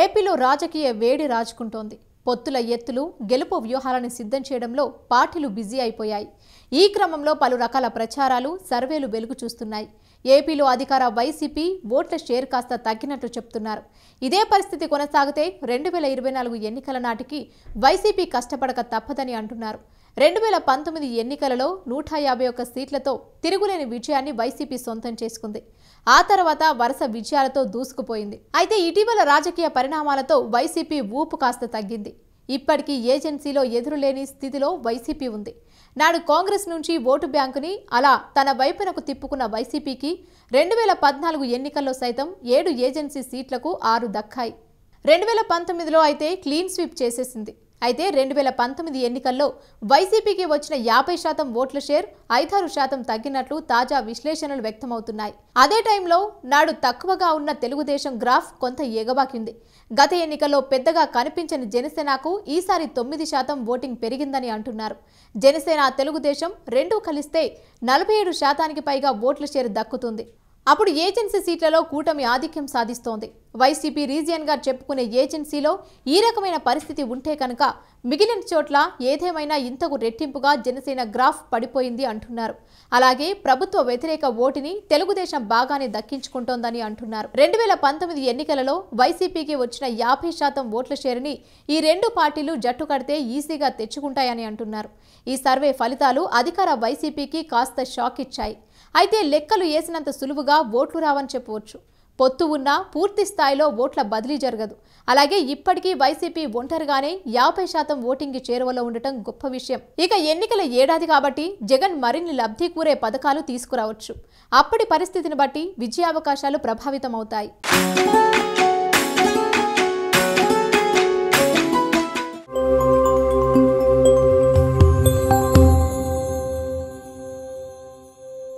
ఏపీలో రాజకీయ వేడి రాజుకుంటోంది పొత్తుల ఎత్తులు గెలుపు వ్యూహాలను సిద్ధం చేయడంలో పార్టీలు బిజీ అయిపోయాయి ఈ క్రమంలో పలు రకాల ప్రచారాలు సర్వేలు వెలుగు చూస్తున్నాయి ఏపీలో అధికార వైసీపీ ఓట్ల షేర్ కాస్త తగ్గినట్లు చెప్తున్నారు ఇదే పరిస్థితి కొనసాగితే రెండు వేల ఇరవై నాలుగు ఎన్నికల నాటికి వైసీపీ కష్టపడక తప్పదని అంటున్నారు రెండు వేల పంతొమ్మిది ఎన్నికలలో నూట యాభై ఒక్క సీట్లతో తిరుగులేని విజయాన్ని వైసీపీ సొంతం చేసుకుంది ఆ తర్వాత వరుస విజయాలతో దూసుకుపోయింది అయితే ఇటీవల రాజకీయ పరిణామాలతో వైసీపీ ఊపు కాస్త తగ్గింది ఇప్పటికీ ఏజెన్సీలో ఎదురులేని స్థితిలో వైసీపీ ఉంది నాడు కాంగ్రెస్ నుంచి ఓటు బ్యాంకుని అలా తన వైపునకు తిప్పుకున్న వైసీపీకి రెండు వేల పద్నాలుగు ఎన్నికల్లో సైతం ఏడు ఏజెన్సీ సీట్లకు ఆరు దక్కాయి రెండు వేల పంతొమ్మిదిలో అయితే క్లీన్ స్వీప్ చేసేసింది అయితే రెండు వేల పంతొమ్మిది ఎన్నికల్లో వైసీపీకి వచ్చిన యాభై శాతం ఓట్ల షేర్ ఐదారు శాతం తగ్గినట్లు తాజా విశ్లేషణలు వ్యక్తమవుతున్నాయి అదే టైంలో నాడు తక్కువగా ఉన్న తెలుగుదేశం గ్రాఫ్ కొంత ఎగబాకింది గత ఎన్నికల్లో పెద్దగా కనిపించని జనసేనకు ఈసారి తొమ్మిది శాతం ఓటింగ్ పెరిగిందని అంటున్నారు జనసేన తెలుగుదేశం రెండూ కలిస్తే నలభై ఏడు శాతానికి పైగా ఓట్ల షేర్ దక్కుతుంది అప్పుడు ఏజెన్సీ సీట్లలో కూటమి ఆధిక్యం సాధిస్తోంది వైసీపీ రీజియన్గా చెప్పుకునే ఏజెన్సీలో ఈ రకమైన పరిస్థితి ఉంటే కనుక మిగిలిన చోట్ల ఏదేమైనా ఇంతకు రెట్టింపుగా జనసేన గ్రాఫ్ పడిపోయింది అంటున్నారు అలాగే ప్రభుత్వ వ్యతిరేక ఓటిని తెలుగుదేశం బాగానే దక్కించుకుంటోందని అంటున్నారు రెండు వేల పంతొమ్మిది ఎన్నికలలో వైసీపీకి వచ్చిన యాభై శాతం ఓట్ల షేర్ని ఈ రెండు పార్టీలు జట్టు కడితే ఈజీగా తెచ్చుకుంటాయని అంటున్నారు ఈ సర్వే ఫలితాలు అధికార వైసీపీకి కాస్త షాక్ ఇచ్చాయి అయితే లెక్కలు వేసినంత సులువుగా ఓట్లు రావని చెప్పవచ్చు పొత్తు ఉన్నా పూర్తి స్థాయిలో ఓట్ల బదిలీ జరగదు అలాగే ఇప్పటికీ వైసీపీ ఒంటరిగానే యాభై శాతం ఓటింగ్కి చేరువలో ఉండటం గొప్ప విషయం ఇక ఎన్నికల ఏడాది కాబట్టి జగన్ మరిన్ని లబ్ధి కూరే పథకాలు తీసుకురావచ్చు అప్పటి పరిస్థితిని బట్టి విజయావకాశాలు ప్రభావితమవుతాయి